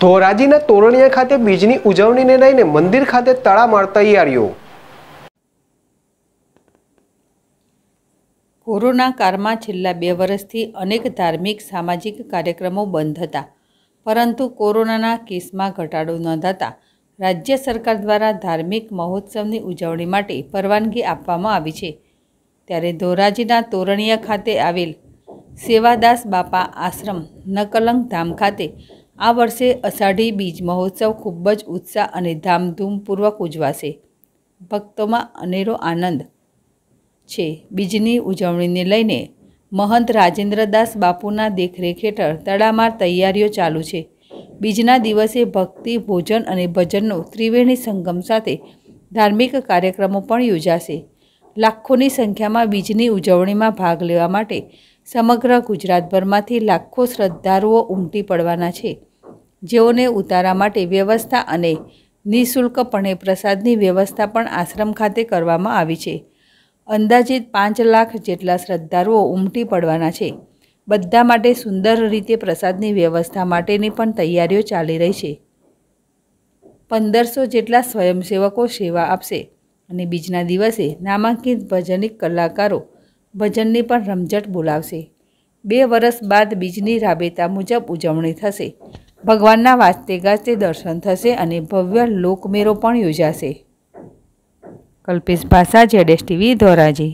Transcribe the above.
ધોરાજીના તોરણિયા ખાતે બીજની ઉજવણીને લઈને મંદિર ખાતે તળામાર તૈયારીઓ કોરોના કાળમાં છેલ્લા બે વર્ષથી અનેક ધાર્મિક સામાજિક કાર્યક્રમો બંધ હતા પરંતુ કોરોનાના કેસમાં ઘટાડો નોંધાતા રાજ્ય સરકાર દ્વારા ધાર્મિક મહોત્સવની ઉજવણી માટે પરવાનગી આપવામાં આવી છે ત્યારે ધોરાજીના તોરણિયા ખાતે આવેલ સેવાદાસ બાપા આશ્રમ નકલંગ ધામ ખાતે આ વર્ષે અષાઢી બીજ મહોત્સવ ખૂબ જ ઉત્સાહ અને ધામધૂમપૂર્વક ઉજવાશે ભક્તોમાં અનેરો આનંદ છે બીજની ઉજવણીને લઈને મહંત રાજેન્દ્રદાસ બાપુના દેખરેખ હેઠળ તડામાર તૈયારીઓ ચાલુ છે બીજના દિવસે ભક્તિ ભોજન અને ભજનનો ત્રિવેણી સંગમ સાથે ધાર્મિક કાર્યક્રમો પણ યોજાશે લાખોની સંખ્યામાં બીજની ઉજવણીમાં ભાગ લેવા માટે સમગ્ર ગુજરાતભરમાંથી લાખો શ્રદ્ધાળુઓ ઉમટી પડવાના છે જેઓને ઉતારા માટે વ્યવસ્થા અને નિઃશુલ્કપણે પ્રસાદની વ્યવસ્થા પણ આશ્રમ ખાતે કરવામાં આવી છે અંદાજિત પાંચ લાખ જેટલા શ્રદ્ધાળુઓ ઉમટી પડવાના છે બધા માટે સુંદર રીતે પ્રસાદની વ્યવસ્થા માટેની પણ તૈયારીઓ ચાલી રહી છે પંદરસો જેટલા સ્વયંસેવકો સેવા આપશે અને બીજના દિવસે નામાંકિત ભજનિક કલાકારો ભજનની પણ રમઝટ બોલાવશે બે વર્ષ બાદ બીજની રાબેતા મુજબ ઉજવણી થશે ભગવાનના વાસ્તે ગાજતે દર્શન થશે અને ભવ્ય લોકમેરો પણ યોજાશે કલ્પેશ ભાષા જેડેશ ટીવી ધોરાજી